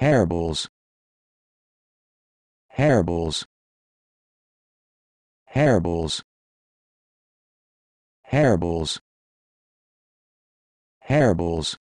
Hairballs. Hairballs. Hairballs. Hairballs. Hairballs.